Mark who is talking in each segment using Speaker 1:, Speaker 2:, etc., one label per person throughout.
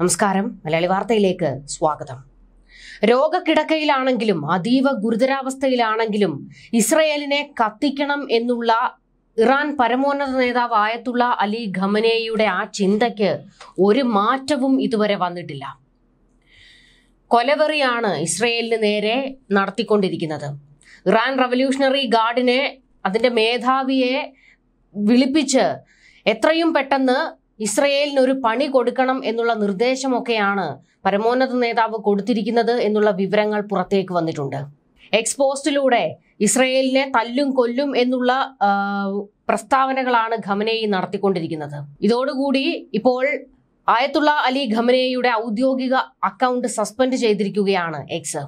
Speaker 1: നമസ്കാരം മലയാളി വാർത്തയിലേക്ക് സ്വാഗതം രോഗക്കിടക്കയിലാണെങ്കിലും അതീവ ഗുരുതരാവസ്ഥയിലാണെങ്കിലും ഇസ്രയേലിനെ കത്തിക്കണം എന്നുള്ള ഇറാൻ പരമോന്നത നേതാവ് ആയത്തുള്ള അലി ഖമനേയുടെ ആ ചിന്തയ്ക്ക് ഒരു മാറ്റവും ഇതുവരെ വന്നിട്ടില്ല കൊലവെറിയാണ് ഇസ്രയേലിന് നേരെ നടത്തിക്കൊണ്ടിരിക്കുന്നത് ഇറാൻ റവല്യൂഷണറി ഗാർഡിനെ അതിൻ്റെ മേധാവിയെ വിളിപ്പിച്ച് എത്രയും പെട്ടെന്ന് ഇസ്രയേലിന് ഒരു പണി കൊടുക്കണം എന്നുള്ള നിർദ്ദേശമൊക്കെയാണ് പരമോന്നത നേതാവ് കൊടുത്തിരിക്കുന്നത് എന്നുള്ള വിവരങ്ങൾ പുറത്തേക്ക് വന്നിട്ടുണ്ട് എക്സ്പോസ്റ്റിലൂടെ ഇസ്രയേലിനെ തല്ലും കൊല്ലും എന്നുള്ള പ്രസ്താവനകളാണ് ഖമനേയി നടത്തിക്കൊണ്ടിരിക്കുന്നത് ഇതോടുകൂടി ഇപ്പോൾ ആയത്തുള്ള അലി ഖമനേയുടെ ഔദ്യോഗിക അക്കൗണ്ട് സസ്പെൻഡ് ചെയ്തിരിക്കുകയാണ് എക്സ്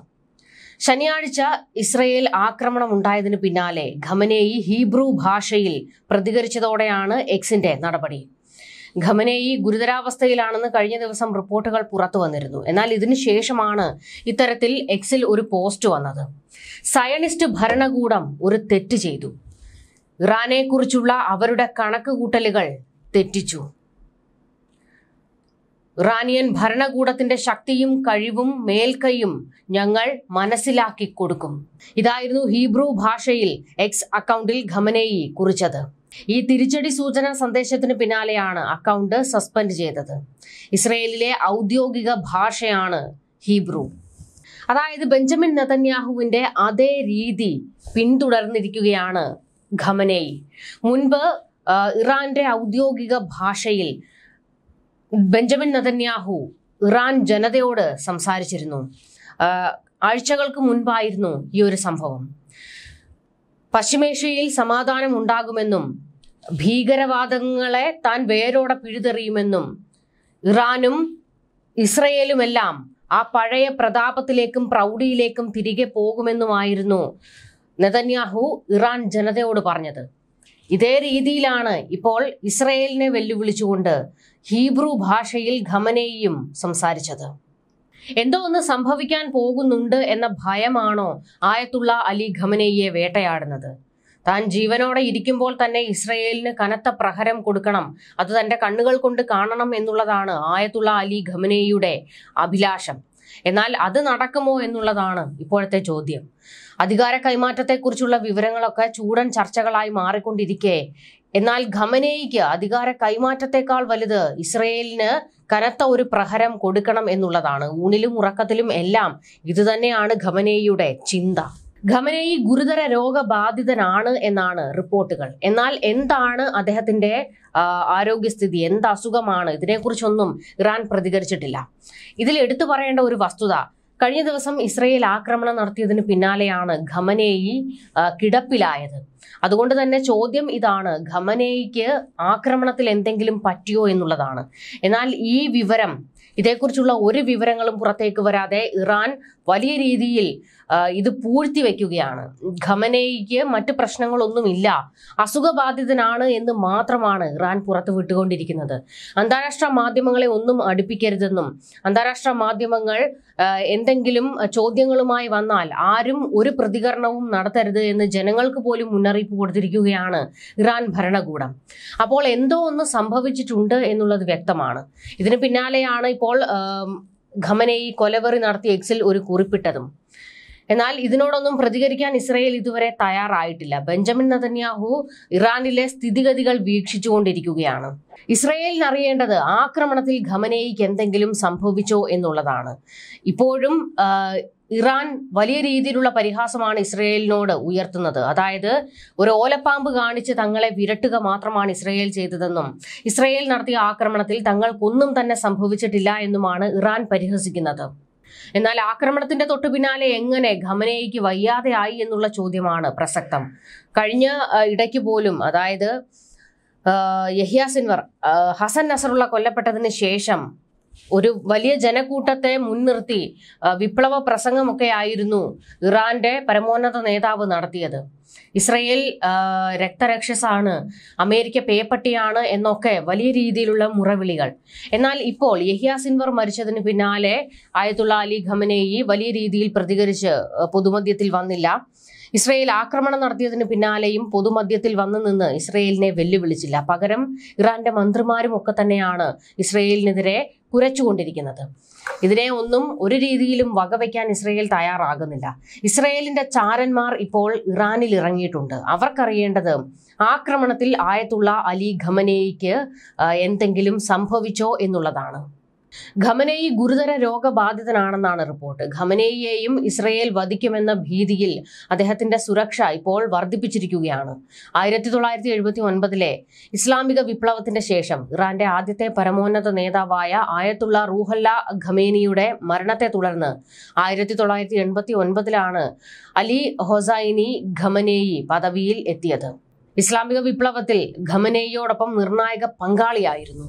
Speaker 1: ശനിയാഴ്ച ഇസ്രയേൽ ആക്രമണം ഉണ്ടായതിന് പിന്നാലെ ഖമനേയി ഹീബ്രു ഭാഷയിൽ പ്രതികരിച്ചതോടെയാണ് എക്സിന്റെ നടപടി ഖമനേയി ഗുരുതരാവസ്ഥയിലാണെന്ന് കഴിഞ്ഞ ദിവസം റിപ്പോർട്ടുകൾ പുറത്തു വന്നിരുന്നു എന്നാൽ ഇതിനുശേഷമാണ് ഇത്തരത്തിൽ എക്സിൽ ഒരു പോസ്റ്റ് വന്നത് സയണിസ്റ്റ് ഭരണകൂടം ഒരു തെറ്റ് ചെയ്തു ഇറാനെക്കുറിച്ചുള്ള അവരുടെ കൂട്ടലുകൾ തെറ്റിച്ചു ഇറാനിയൻ ഭരണകൂടത്തിന്റെ ശക്തിയും കഴിവും മേൽക്കൈയും ഞങ്ങൾ മനസ്സിലാക്കി കൊടുക്കും ഇതായിരുന്നു ഹീബ്രു ഭാഷയിൽ എക്സ് അക്കൗണ്ടിൽ ഖമനേയി കുറിച്ചത് ഈ തിരിച്ചടി സൂചന സന്ദേശത്തിന് പിന്നാലെയാണ് അക്കൗണ്ട് സസ്പെൻഡ് ചെയ്തത് ഇസ്രയേലിലെ ഔദ്യോഗിക ഭാഷയാണ് ഹീബ്രു അതായത് ബെഞ്ചമിൻ നെതന്യാഹുവിന്റെ അതേ രീതി പിന്തുടർന്നിരിക്കുകയാണ് ഖമനേയി മുൻപ് ഇറാന്റെ ഔദ്യോഗിക ഭാഷയിൽ ബെഞ്ചമിൻ നെതന്യാഹു ഇറാൻ ജനതയോട് സംസാരിച്ചിരുന്നു ആഴ്ചകൾക്ക് മുൻപായിരുന്നു ഈ ഒരു സംഭവം പശ്ചിമേഷ്യയിൽ സമാധാനം ഉണ്ടാകുമെന്നും ഭീകരവാദങ്ങളെ താൻ വേരോടെ പിഴുതെറിയുമെന്നും ഇറാനും ഇസ്രയേലുമെല്ലാം ആ പഴയ പ്രതാപത്തിലേക്കും പ്രൗഢിയിലേക്കും തിരികെ പോകുമെന്നുമായിരുന്നു നെതന്യാഹു ഇറാൻ ജനതയോട് പറഞ്ഞത് ഇതേ രീതിയിലാണ് ഇപ്പോൾ ഇസ്രയേലിനെ വെല്ലുവിളിച്ചുകൊണ്ട് ഹീബ്രു ഭാഷയിൽ ഖമനേയും സംസാരിച്ചത് എന്തോ ഒന്ന് സംഭവിക്കാൻ പോകുന്നുണ്ട് എന്ന ഭയമാണോ ആയത്തുള്ള അലി ഖമനേയെ വേട്ടയാടുന്നത് താൻ ജീവനോടെ ഇരിക്കുമ്പോൾ തന്നെ ഇസ്രയേലിന് കനത്ത പ്രഹരം കൊടുക്കണം അത് തന്റെ കണ്ണുകൾ കൊണ്ട് കാണണം എന്നുള്ളതാണ് ആയത്തുള്ള അലി ഖമനയുടെ അഭിലാഷം എന്നാൽ അത് നടക്കുമോ എന്നുള്ളതാണ് ഇപ്പോഴത്തെ ചോദ്യം അധികാര കൈമാറ്റത്തെക്കുറിച്ചുള്ള വിവരങ്ങളൊക്കെ ചൂടൻ ചർച്ചകളായി മാറിക്കൊണ്ടിരിക്കെ എന്നാൽ ഖമനേയ്ക്ക് അധികാര കൈമാറ്റത്തെക്കാൾ വലുത് ഇസ്രയേലിന് കനത്ത ഒരു പ്രഹരം കൊടുക്കണം എന്നുള്ളതാണ് ഊണിലും ഉറക്കത്തിലും എല്ലാം ഇതുതന്നെയാണ് ഖമനേയുടെ ചിന്ത ഖമനേയി ഗുരുതര രോഗബാധിതനാണ് എന്നാണ് റിപ്പോർട്ടുകൾ എന്നാൽ എന്താണ് അദ്ദേഹത്തിന്റെ ആരോഗ്യസ്ഥിതി എന്ത് അസുഖമാണ് ഇതിനെക്കുറിച്ചൊന്നും ഇറാൻ പ്രതികരിച്ചിട്ടില്ല ഇതിൽ എടുത്തു പറയേണ്ട ഒരു വസ്തുത കഴിഞ്ഞ ദിവസം ഇസ്രയേൽ ആക്രമണം നടത്തിയതിന് പിന്നാലെയാണ് ഖമനേയി കിടപ്പിലായത് അതുകൊണ്ട് തന്നെ ചോദ്യം ഇതാണ് ഖമനേയിക്ക് ആക്രമണത്തിൽ എന്തെങ്കിലും പറ്റിയോ എന്നുള്ളതാണ് എന്നാൽ ഈ വിവരം ഇതേക്കുറിച്ചുള്ള ഒരു വിവരങ്ങളും പുറത്തേക്ക് വരാതെ ഇറാൻ വലിയ രീതിയിൽ ഇത് പൂഴ്ത്തി വയ്ക്കുകയാണ് ഖമനേയ്ക്ക് മറ്റ് പ്രശ്നങ്ങളൊന്നുമില്ല അസുഖബാധിതനാണ് എന്ന് മാത്രമാണ് ഇറാൻ പുറത്തു വിട്ടുകൊണ്ടിരിക്കുന്നത് അന്താരാഷ്ട്ര മാധ്യമങ്ങളെ ഒന്നും അടുപ്പിക്കരുതെന്നും അന്താരാഷ്ട്ര മാധ്യമങ്ങൾ എന്തെങ്കിലും ചോദ്യങ്ങളുമായി വന്നാൽ ആരും ഒരു പ്രതികരണവും നടത്തരുത് എന്ന് ജനങ്ങൾക്ക് പോലും മുന്നറിയിപ്പ് കൊടുത്തിരിക്കുകയാണ് ഇറാൻ ഭരണകൂടം അപ്പോൾ എന്തോ ഒന്ന് സംഭവിച്ചിട്ടുണ്ട് എന്നുള്ളത് വ്യക്തമാണ് ഇതിന് പിന്നാലെയാണ് ഇപ്പോൾ നോക്കുമ്പോൾ ഖമനെ ഈ കൊലവെറി നടത്തിയ എക്സിൽ ഒരു കുറിപ്പിട്ടതും എന്നാൽ ഇതിനോടൊന്നും പ്രതികരിക്കാൻ ഇസ്രയേൽ ഇതുവരെ തയ്യാറായിട്ടില്ല ബെഞ്ചമിൻ നതന്യാഹു ഇറാനിലെ സ്ഥിതിഗതികൾ വീക്ഷിച്ചുകൊണ്ടിരിക്കുകയാണ് ഇസ്രയേലിന് അറിയേണ്ടത് ആക്രമണത്തിൽ ഖമനേയിക്ക് എന്തെങ്കിലും സംഭവിച്ചോ എന്നുള്ളതാണ് ഇപ്പോഴും ഇറാൻ വലിയ രീതിയിലുള്ള പരിഹാസമാണ് ഇസ്രയേലിനോട് ഉയർത്തുന്നത് അതായത് ഒരു ഓലപ്പാമ്പ് കാണിച്ച് തങ്ങളെ വിരട്ടുക മാത്രമാണ് ഇസ്രയേൽ ചെയ്തതെന്നും ഇസ്രയേൽ നടത്തിയ ആക്രമണത്തിൽ തങ്ങൾക്കൊന്നും തന്നെ സംഭവിച്ചിട്ടില്ല എന്നുമാണ് ഇറാൻ പരിഹസിക്കുന്നത് എന്നാൽ ആക്രമണത്തിന്റെ തൊട്ടു പിന്നാലെ എങ്ങനെ ഖമനേയ്ക്ക് വയ്യാതെയായി എന്നുള്ള ചോദ്യമാണ് പ്രസക്തം കഴിഞ്ഞ ഇടയ്ക്ക് പോലും അതായത് യഹിയ സിൻവർ ഹസൻ നസറുള്ള കൊല്ലപ്പെട്ടതിന് ശേഷം ഒരു വലിയ ജനക്കൂട്ടത്തെ മുൻനിർത്തി വിപ്ലവ പ്രസംഗമൊക്കെ ആയിരുന്നു ഇറാന്റെ പരമോന്നത നേതാവ് നടത്തിയത് ഇസ്രയേൽ രക്തരക്ഷസാണ് അമേരിക്ക പേപ്പട്ടിയാണ് എന്നൊക്കെ വലിയ രീതിയിലുള്ള മുറവിളികൾ എന്നാൽ ഇപ്പോൾ യഹിയ സിൻവർ മരിച്ചതിന് പിന്നാലെ ആയത്തുള്ള അലി ഖമനേയി വലിയ രീതിയിൽ പ്രതികരിച്ച് പൊതുമധ്യത്തിൽ വന്നില്ല ഇസ്രയേൽ ആക്രമണം നടത്തിയതിന് പിന്നാലെയും പൊതുമധ്യത്തിൽ വന്നു നിന്ന് ഇസ്രയേലിനെ വെല്ലുവിളിച്ചില്ല പകരം ഇറാന്റെ മന്ത്രിമാരും ഒക്കെ തന്നെയാണ് ഇസ്രയേലിനെതിരെ കുരച്ചുകൊണ്ടിരിക്കുന്നത് ഇതിനെ ഒന്നും ഒരു രീതിയിലും വകവയ്ക്കാൻ ഇസ്രയേൽ തയ്യാറാകുന്നില്ല ഇസ്രയേലിന്റെ ചാരന്മാർ ഇപ്പോൾ ഇറാനിൽ ഇറങ്ങിയിട്ടുണ്ട് അവർക്കറിയേണ്ടത് ആക്രമണത്തിൽ ആയത്തുള്ള അലി ഖമനേയിക്ക് എന്തെങ്കിലും സംഭവിച്ചോ എന്നുള്ളതാണ് ഖമനേയി ഗുരുതര രോഗബാധിതനാണെന്നാണ് റിപ്പോർട്ട് ഖമനേയെയും ഇസ്രയേൽ വധിക്കുമെന്ന ഭീതിയിൽ അദ്ദേഹത്തിന്റെ സുരക്ഷ ഇപ്പോൾ വർദ്ധിപ്പിച്ചിരിക്കുകയാണ് ആയിരത്തി തൊള്ളായിരത്തി എഴുപത്തി ഒൻപതിലെ ഇസ്ലാമിക വിപ്ലവത്തിന്റെ ശേഷം ഇറാന്റെ ആദ്യത്തെ പരമോന്നത നേതാവായ ആയത്തുള്ള റൂഹല്ല ഖമേനിയുടെ മരണത്തെ തുടർന്ന് ആയിരത്തി തൊള്ളായിരത്തി എൺപത്തി ഒൻപതിലാണ് അലി ഹൊസൈനി ഖമനേയി പദവിയിൽ എത്തിയത് ഇസ്ലാമിക വിപ്ലവത്തിൽ ഖമനേയോടൊപ്പം നിർണായക പങ്കാളിയായിരുന്നു